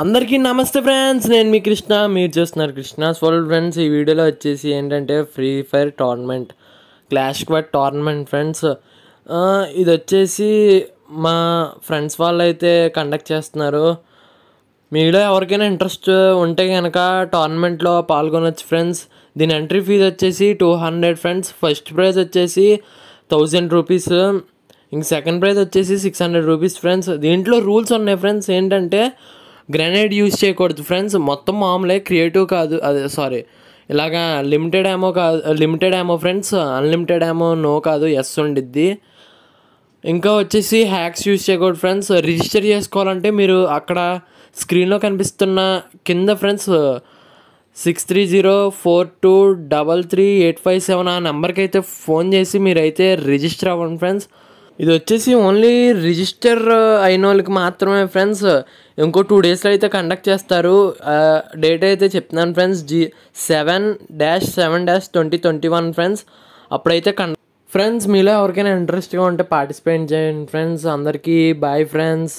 అందరికీ నమస్తే ఫ్రెండ్స్ నేను మీ కృష్ణ మీరు చూస్తున్నారు కృష్ణ వరల్డ్ ఫ్రెండ్స్ ఈ వీడియోలో వచ్చేసి ఏంటంటే Free Fire tournament clash squad tournament friends ఇది వచ్చేసి మా ఫ్రెండ్స్ వాళ్ళు అయితే కండక్ట్ చేస్తున్నారు మీలో ఎవరికైనా ఇంట్రెస్ట్ ఉంటే కనుక టోర్నమెంట్లో పాల్గొనొచ్చు ఫ్రెండ్స్ దీని ఎంట్రీ ఫీజు వచ్చేసి two hundred friends first prize వచ్చేసి థౌజండ్ రూపీస్ ఇంక సెకండ్ ప్రైజ్ వచ్చేసి సిక్స్ హండ్రెడ్ రూపీస్ ఫ్రెండ్స్ దీంట్లో రూల్స్ ఉన్నాయి ఫ్రెండ్స్ ఏంటంటే గ్రెనేడ్ యూజ్ చేయకూడదు ఫ్రెండ్స్ మొత్తం మామూలే క్రియేటివ్ కాదు అదే సారీ ఇలాగా లిమిటెడ్ ఏమో కాదు లిమిటెడ్ ఏమో ఫ్రెండ్స్ అన్లిమిటెడ్ ఏమో నో కాదు ఎస్ ఉండిద్ది ఇంకా వచ్చేసి హ్యాక్స్ యూజ్ చేయకూడదు ఫ్రెండ్స్ రిజిస్టర్ చేసుకోవాలంటే మీరు అక్కడ స్క్రీన్లో కనిపిస్తున్న కింద friends six three zero four two double three eight five seven ఆ నెంబర్కి అయితే ఫోన్ చేసి మీరైతే రిజిస్టర్ అవ్వండి ఫ్రెండ్స్ ఇది వచ్చేసి ఓన్లీ రిజిస్టర్ uh, అయిన వాళ్ళకి మాత్రమే ఫ్రెండ్స్ ఇంకో టూ డేస్లో అయితే కండక్ట్ చేస్తారు డేట్ అయితే చెప్తున్నాను ఫ్రెండ్స్ జీ seven dash seven dash twenty twenty one friends అప్పుడైతే కండ ఫ్రెండ్స్ మీలో ఎవరికైనా ఇంట్రెస్ట్గా ఉంటే పార్టిసిపేట్ చేయండి ఫ్రెండ్స్ అందరికీ బాయ్ ఫ్రెండ్స్